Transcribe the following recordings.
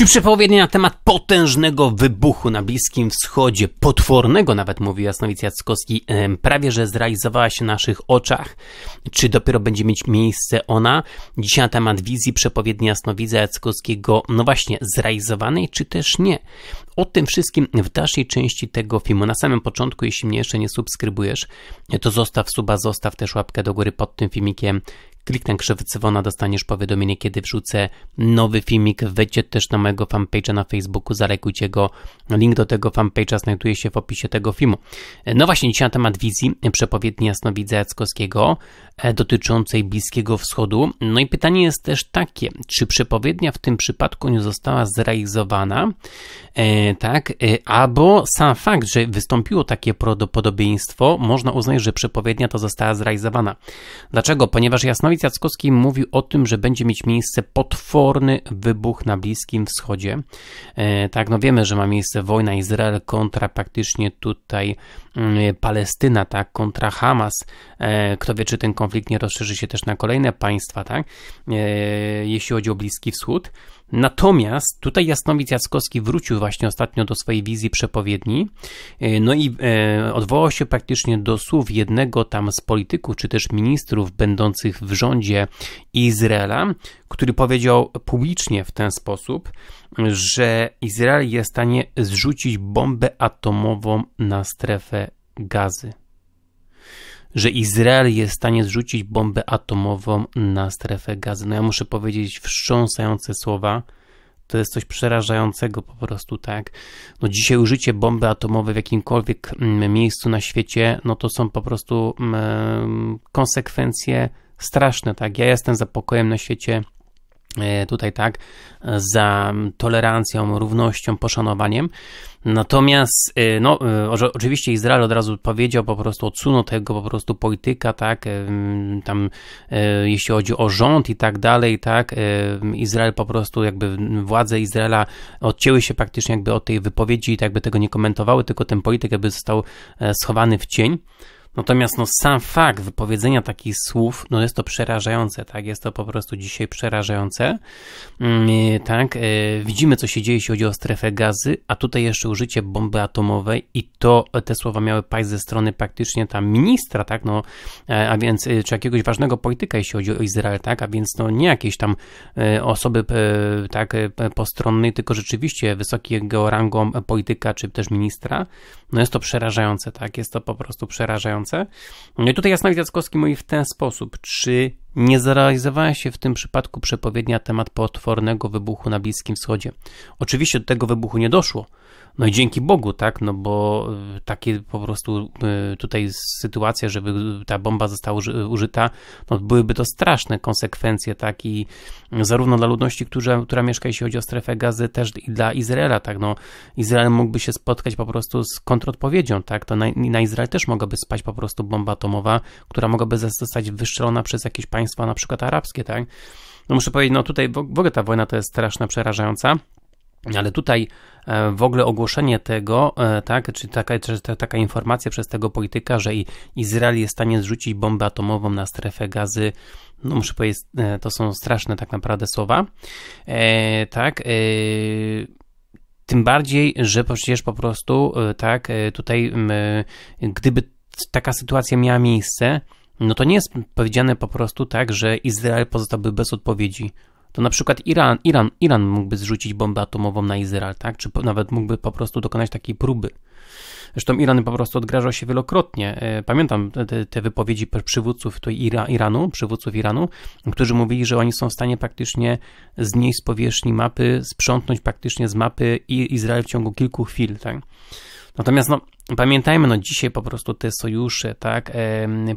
Czy przepowiednie na temat potężnego wybuchu na Bliskim Wschodzie, potwornego nawet, mówi Jasnowic Jackowski, prawie że zrealizowała się na naszych oczach? Czy dopiero będzie mieć miejsce ona? Dzisiaj na temat wizji przepowiedni Jasnowidza Jackowskiego, no właśnie, zrealizowanej, czy też nie? O tym wszystkim w dalszej części tego filmu. Na samym początku, jeśli mnie jeszcze nie subskrybujesz, to zostaw suba, zostaw też łapkę do góry pod tym filmikiem. Kliknę krzywy dzwona, dostaniesz powiadomienie, kiedy wrzucę nowy filmik. Wejdźcie też na mojego fanpage'a na Facebooku, zalekujcie go. Link do tego fanpage'a znajduje się w opisie tego filmu. No właśnie, dzisiaj na temat wizji przepowiedni jasnowidza Jackowskiego e, dotyczącej Bliskiego Wschodu. No i pytanie jest też takie, czy przepowiednia w tym przypadku nie została zrealizowana? E, tak? Y, albo sam fakt, że wystąpiło takie prawdopodobieństwo, można uznać, że przepowiednia to została zrealizowana. Dlaczego? Ponieważ Jasnowic Jackowski mówił o tym, że będzie mieć miejsce potworny wybuch na Bliskim Wschodzie. E, tak, no wiemy, że ma miejsce wojna Izrael kontra praktycznie tutaj mm, Palestyna, tak, kontra Hamas. E, kto wie, czy ten konflikt nie rozszerzy się też na kolejne państwa, tak? E, jeśli chodzi o Bliski Wschód. Natomiast tutaj Jasnowidz Jackowski wrócił właśnie ostatnio do swojej wizji przepowiedni, e, no i e, odwołał się praktycznie do słów jednego tam z polityków, czy też ministrów będących w rządzie Izraela, który powiedział publicznie w ten sposób, że Izrael jest w stanie zrzucić bombę atomową na strefę gazy że Izrael jest w stanie zrzucić bombę atomową na strefę gazy. No ja muszę powiedzieć wstrząsające słowa. To jest coś przerażającego po prostu, tak? No dzisiaj użycie bomby atomowej w jakimkolwiek mm, miejscu na świecie, no to są po prostu mm, konsekwencje straszne, tak? Ja jestem za pokojem na świecie, E, tutaj tak, za tolerancją, równością, poszanowaniem. Natomiast, e, no, e, oczywiście Izrael od razu powiedział, po prostu odsunął tego po prostu polityka, tak, tam, jeśli chodzi o rząd i tak dalej, tak, Izrael po prostu jakby władze Izraela odcięły się praktycznie jakby od tej wypowiedzi i tak by tego nie komentowały, tylko ten polityk jakby został schowany w cień. Natomiast no, sam fakt wypowiedzenia takich słów, no jest to przerażające, tak? Jest to po prostu dzisiaj przerażające, yy, tak? Yy, widzimy, co się dzieje, jeśli chodzi o strefę gazy, a tutaj jeszcze użycie bomby atomowej i to e, te słowa miały paść ze strony praktycznie tam ministra, tak? No, a więc, czy jakiegoś ważnego polityka, jeśli chodzi o Izrael, tak? A więc, no, nie jakiejś tam osoby, tak, postronnej, tylko rzeczywiście wysokiego rangą polityka, czy też ministra. No, jest to przerażające, tak? Jest to po prostu przerażające wymagające. No i tutaj Jasnowid Jackowski mówi w ten sposób, czy nie zrealizowała się w tym przypadku przepowiednia na temat potwornego wybuchu na Bliskim Wschodzie. Oczywiście do tego wybuchu nie doszło, no i dzięki Bogu, tak, no bo y, takie po prostu y, tutaj sytuacja, żeby ta bomba została użyta, no byłyby to straszne konsekwencje, tak, i zarówno dla ludności, która, która mieszka, jeśli chodzi o strefę gazy, też i dla Izraela, tak, no Izrael mógłby się spotkać po prostu z kontrodpowiedzią, tak, to na, na Izrael też mogłaby spać po prostu bomba atomowa, która mogłaby zostać wystrzelona przez jakieś państwa, na przykład arabskie, tak. No muszę powiedzieć, no tutaj w ogóle ta wojna to jest straszna, przerażająca. Ale tutaj e, w ogóle ogłoszenie tego, e, tak, czy taka, taka informacja przez tego polityka, że Izrael jest w stanie zrzucić bombę atomową na strefę gazy, no muszę powiedzieć, e, to są straszne tak naprawdę słowa. E, tak. E, tym bardziej, że przecież po prostu, tak, tutaj, gdyby taka sytuacja miała miejsce, no to nie jest powiedziane po prostu tak, że Izrael pozostałby bez odpowiedzi to na przykład Iran, Iran, Iran mógłby zrzucić bombę atomową na Izrael, tak? Czy po, nawet mógłby po prostu dokonać takiej próby. Zresztą Iran po prostu odgrażał się wielokrotnie. E, pamiętam te, te wypowiedzi przywódców to Ira, Iranu, przywódców Iranu, którzy mówili, że oni są w stanie praktycznie znieść z powierzchni mapy, sprzątnąć praktycznie z mapy Izrael w ciągu kilku chwil, tak? Natomiast no, pamiętajmy, no dzisiaj po prostu te sojusze, tak,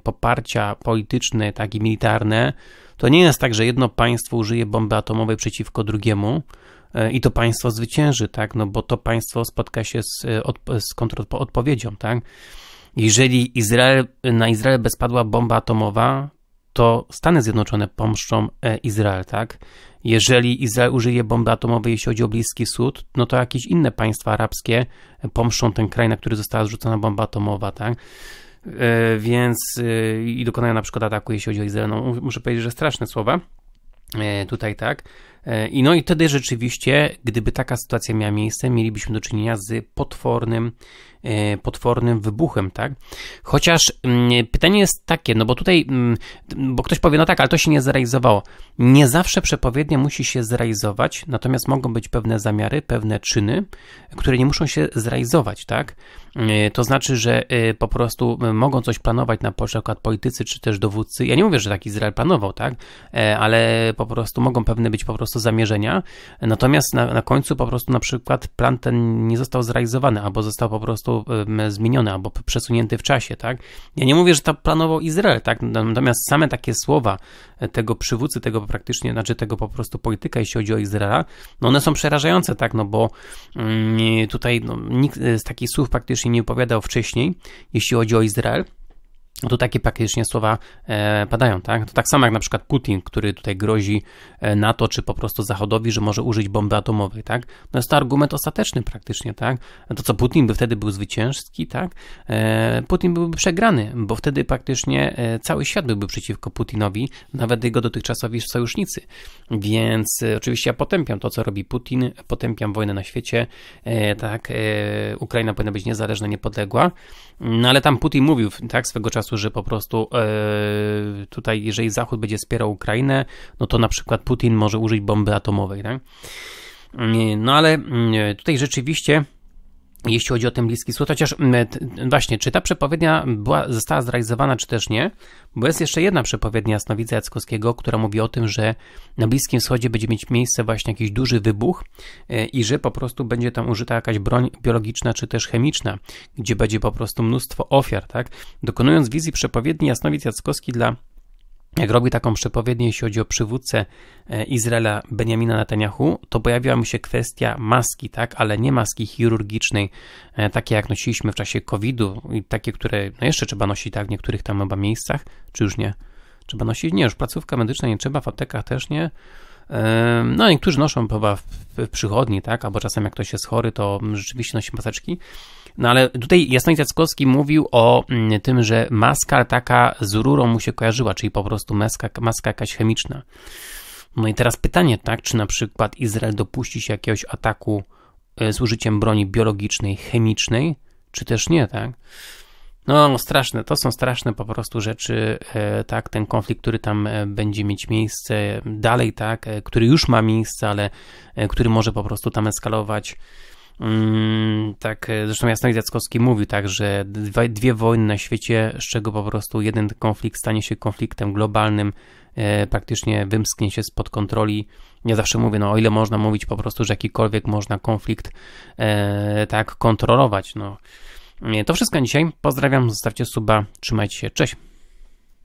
poparcia polityczne, tak i militarne, to nie jest tak, że jedno państwo użyje bomby atomowej przeciwko drugiemu e, i to państwo zwycięży, tak, no bo to państwo spotka się z, e, od, z kontrodpowiedzią, tak. Jeżeli Izrael, na Izrael bezpadła bomba atomowa, to Stany Zjednoczone pomszczą e, Izrael, tak? Jeżeli Izrael użyje bomby atomowej, jeśli chodzi o Bliski Wschód, no to jakieś inne państwa arabskie e, pomszczą ten kraj, na który została zrzucona bomba atomowa, tak? E, więc i dokonają na przykład ataku, jeśli chodzi o Izrael. No, muszę powiedzieć, że straszne słowa tutaj, tak? E, I no i wtedy rzeczywiście, gdyby taka sytuacja miała miejsce, mielibyśmy do czynienia z potwornym, e, potwornym wybuchem, tak? Chociaż mm, pytanie jest takie, no bo tutaj, mm, bo ktoś powie, no tak, ale to się nie zrealizowało. Nie zawsze przepowiednia musi się zrealizować, natomiast mogą być pewne zamiary, pewne czyny, które nie muszą się zrealizować, tak? E, to znaczy, że po prostu mogą coś planować na przykład politycy czy też dowódcy. Ja nie mówię, że taki Izrael planował, tak? Ale po prostu mogą pewne być po prostu zamierzenia, natomiast na, na końcu po prostu na przykład plan ten nie został zrealizowany, albo został po prostu zmieniony, albo przesunięty w czasie, tak? Ja nie mówię, że to planował Izrael, tak? Natomiast same takie słowa e, tego przywódcy, tego praktycznie, znaczy tego po prostu polityka, jeśli chodzi o Izraela, no one są przerażające, tak? No bo mm, tutaj no, nikt e, z takich słów praktycznie nie opowiadał wcześniej, jeśli chodzi o Izrael to takie praktycznie słowa e, padają, tak? To tak samo jak na przykład Putin, który tutaj grozi e, NATO czy po prostu Zachodowi, że może użyć bomby atomowej, tak? No jest to argument ostateczny praktycznie, tak? To co Putin by wtedy był zwycięski, tak? E, Putin byłby przegrany, bo wtedy praktycznie cały świat byłby przeciwko Putinowi, nawet jego dotychczasowi sojusznicy. Więc oczywiście ja potępiam to, co robi Putin, potępiam wojnę na świecie, tak? Ukraina powinna być niezależna, niepodległa, no ale tam Putin mówił, tak? Swego czasu że po prostu e, tutaj, jeżeli Zachód będzie wspierał Ukrainę, no to na przykład Putin może użyć bomby atomowej, tak? Mm, no ale mm, tutaj rzeczywiście jeśli chodzi o ten Bliski Wschód, chociaż mm, właśnie, czy ta przepowiednia była, została zrealizowana, czy też nie, bo jest jeszcze jedna przepowiednia Jasnowidza Jackowskiego, która mówi o tym, że na Bliskim Wschodzie będzie mieć miejsce właśnie jakiś duży wybuch e, i że po prostu będzie tam użyta jakaś broń biologiczna, czy też chemiczna, gdzie będzie po prostu mnóstwo ofiar, tak? Dokonując wizji przepowiedni Jasnowidz Jackowski dla jak robi taką przepowiednię, jeśli chodzi o przywódcę e, Izraela Benjamina Netanyahu, to pojawiła mu się kwestia maski, tak, ale nie maski chirurgicznej, e, takie jak nosiliśmy w czasie COVID-u i takie, które no jeszcze trzeba nosić tak w niektórych tam oba miejscach, czy już nie? Trzeba nosić? Nie, już placówka medyczna nie trzeba, w aptekach też nie. No, niektórzy noszą chyba w przychodni, tak, albo czasem jak ktoś jest chory, to rzeczywiście nosi maseczki. No ale tutaj Jasnowic Jackowski mówił o mm, tym, że maska taka z rurą mu się kojarzyła, czyli po prostu maska, maska jakaś chemiczna. No i teraz pytanie, tak, czy na przykład Izrael dopuści się jakiegoś ataku e, z użyciem broni biologicznej, chemicznej, czy też nie, tak? No, straszne, to są straszne po prostu rzeczy, e, tak, ten konflikt, który tam e, będzie mieć miejsce dalej, tak, który już ma miejsce, ale który może po prostu tam eskalować. Mm, tak, e, zresztą Jasnowidz Jackowski mówił tak, że dwie, wojny na świecie, z czego po prostu jeden konflikt stanie się konfliktem globalnym, e, praktycznie wymsknie się spod kontroli. Ja zawsze mówię, no o ile można mówić po prostu, że jakikolwiek można konflikt e, tak kontrolować, no. To wszystko dzisiaj. Pozdrawiam, zostawcie suba, trzymajcie się, cześć.